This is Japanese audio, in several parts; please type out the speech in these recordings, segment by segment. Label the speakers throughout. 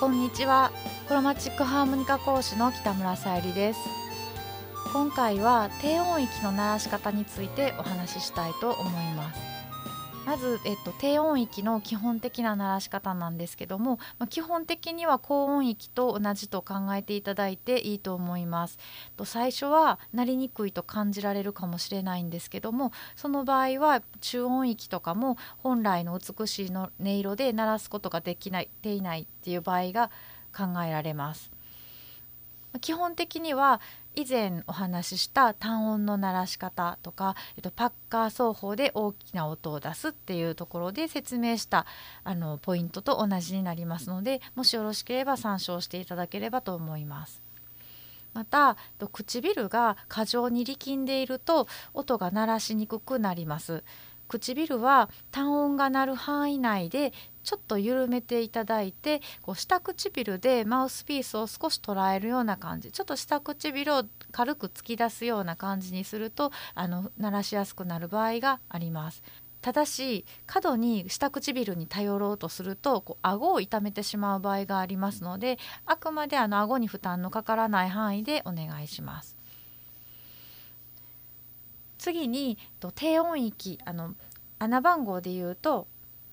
Speaker 1: こんにちはクロマチックハーモニカ講師の北村さゆりです今回は低音域の鳴らし方についてお話ししたいと思いますまず、えっと、低音域の基本的な鳴らし方なんですけども、まあ、基本的には高音域と同じと考えていただいていいと思います。と最初はなりにくいと感じられるかもしれないんですけどもその場合は中音域とかも本来の美しいの音色で鳴らすことができないていないっていう場合が考えられます。基本的には以前お話しした単音の鳴らし方とか、えっと、パッカー奏法で大きな音を出すっていうところで説明したあのポイントと同じになりますのでもしよろしければ参照していただければと思います。また唇が過剰に力んでいると音が鳴らしにくくなります唇は単音が鳴る範囲内でちょっと緩めていただいてこう下唇でマウスピースを少し捉えるような感じちょっと下唇を軽く突き出すような感じにするとあの鳴らしやすくなる場合があります。ただし過度に下唇に頼ろうとするとこう顎を痛めてしまう場合がありますのであくまであの顎に負担のかからない範囲でお願いします。次にと低音域あの穴番号で言うと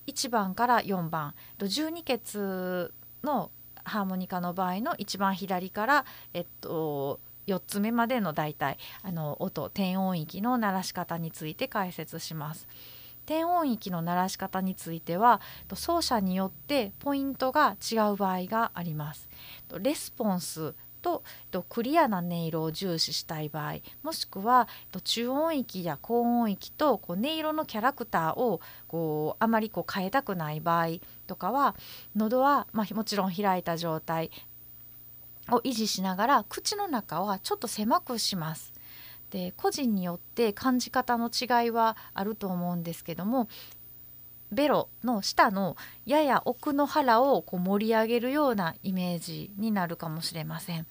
Speaker 1: 1番から4番12欠のハーモニカの場合の一番左から、えっと、4つ目までの大体あの音低音域の鳴らし方について解説します。低音域の鳴らし方については奏者によってポイントが違う場合があります。レスポンスとえっと、クリアな音色を重視したい場合もしくはえっと、中音域や高音域とこう音色のキャラクターをこうあまりこう変えたくない場合とかは喉は、まあ、もちろん開いた状態を維持しながら口の中はちょっと狭くします。で個人によって感じ方の違いはあると思うんですけどもベロの下のやや奥の腹をこう盛り上げるようなイメージになるかもしれません。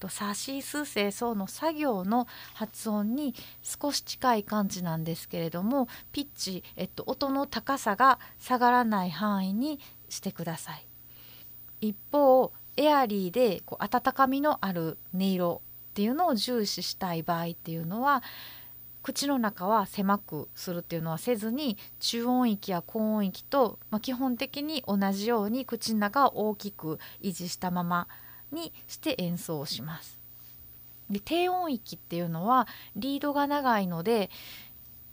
Speaker 1: とサシス清掃の作業の発音に少し近い感じなんですけれどもピッチ、えっと、音の高さが下がらない範囲にしてください。一方エアリーでこう温かみのある音色っていうのを重視したい場合っていうのは口の中は狭くするっていうのはせずに中音域や高音域と、まあ、基本的に同じように口の中を大きく維持したままにして演奏します。で低音域っていうのはリードが長いので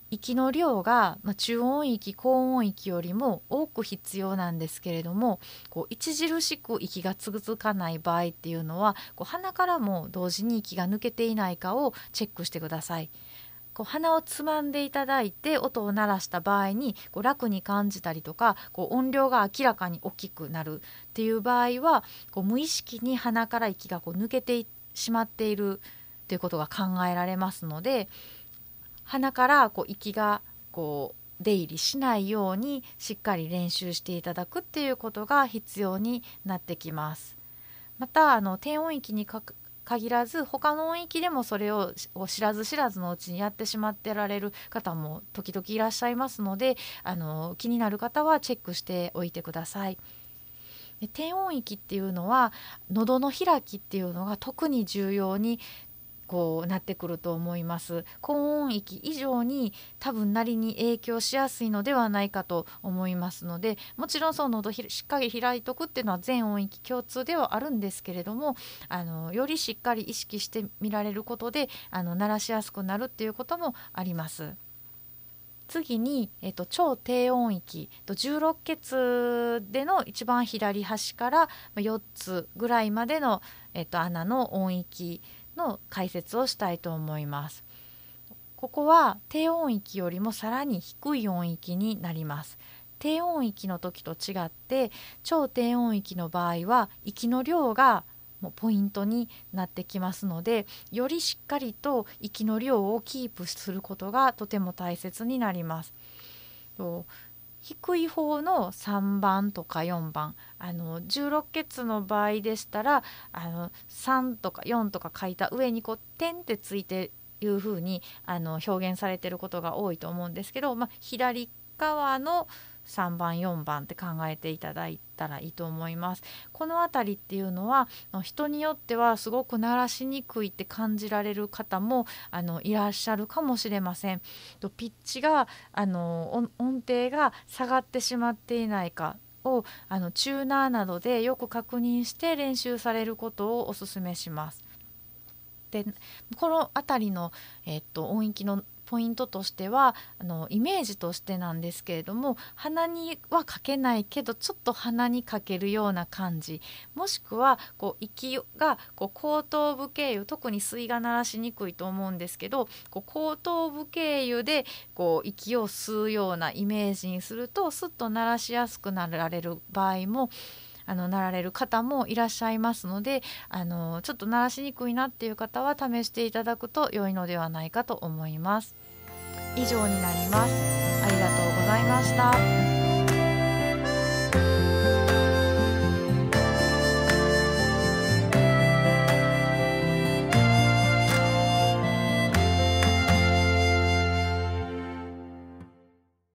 Speaker 1: 息の量が、まあ、中音域高音域よりも多く必要なんですけれどもこう著しく息が続かない場合っていうのはこう鼻からも同時に息が抜けていないかをチェックしてください。こう鼻をつまんでいただいて音を鳴らした場合にこう楽に感じたりとかこう音量が明らかに大きくなるっていう場合はこう無意識に鼻から息がこう抜けてしまっているということが考えられますので鼻からこう息がこう出入りしないようにしっかり練習していただくっていうことが必要になってきます。またあの低音域に限らず他の音域でもそれを知らず知らずのうちにやってしまってられる方も時々いらっしゃいますのであの気になる方はチェックしておいてください。低音域っていうのは喉の開きっていうのが特に重要にこうなってくると思います高音域以上に多分なりに影響しやすいのではないかと思いますのでもちろんその喉しっかり開いとくっていうのは全音域共通ではあるんですけれどもあのよりしっかり意識してみられることであの鳴らしやすくなるっていうこともあります。次に、えっと、超低音域と16血での一番左端から4つぐらいまでの、えっと、穴の音域の解説をしたいと思います。ここは低音域よりもさらに低い音域になります。低音域の時と違って超低音域の場合は息の量がもうポイントになってきますのでよりしっかりと息の量をキープすることがとても大切になります。低い方の3番とか4番あの16血の場合でしたらあの3とか4とか書いた上にこう点ってついていう風にあの表現されてることが多いと思うんですけど、まあ、左側の「3番4番って考えていただいたらいいと思います。この辺りっていうのは人によってはすごく鳴らしにくいって感じられる方もあのいらっしゃるかもしれません。とピッチがあの音程が下がってしまっていないかをあのチューナーなどでよく確認して練習されることをお勧めします。でこの辺りの、えっと、音域のポイントとしてはあのイメージとしてなんですけれども鼻にはかけないけどちょっと鼻にかけるような感じもしくはこう息がこう後頭部経由特に吸いが鳴らしにくいと思うんですけどこう後頭部経由でこう息を吸うようなイメージにするとスッと鳴らしやすくなられる場合もあのなられる方もいらっしゃいますのであのちょっと鳴らしにくいなっていう方は試していただくと良いのではないかと思います。以上になります。ありがとうございました。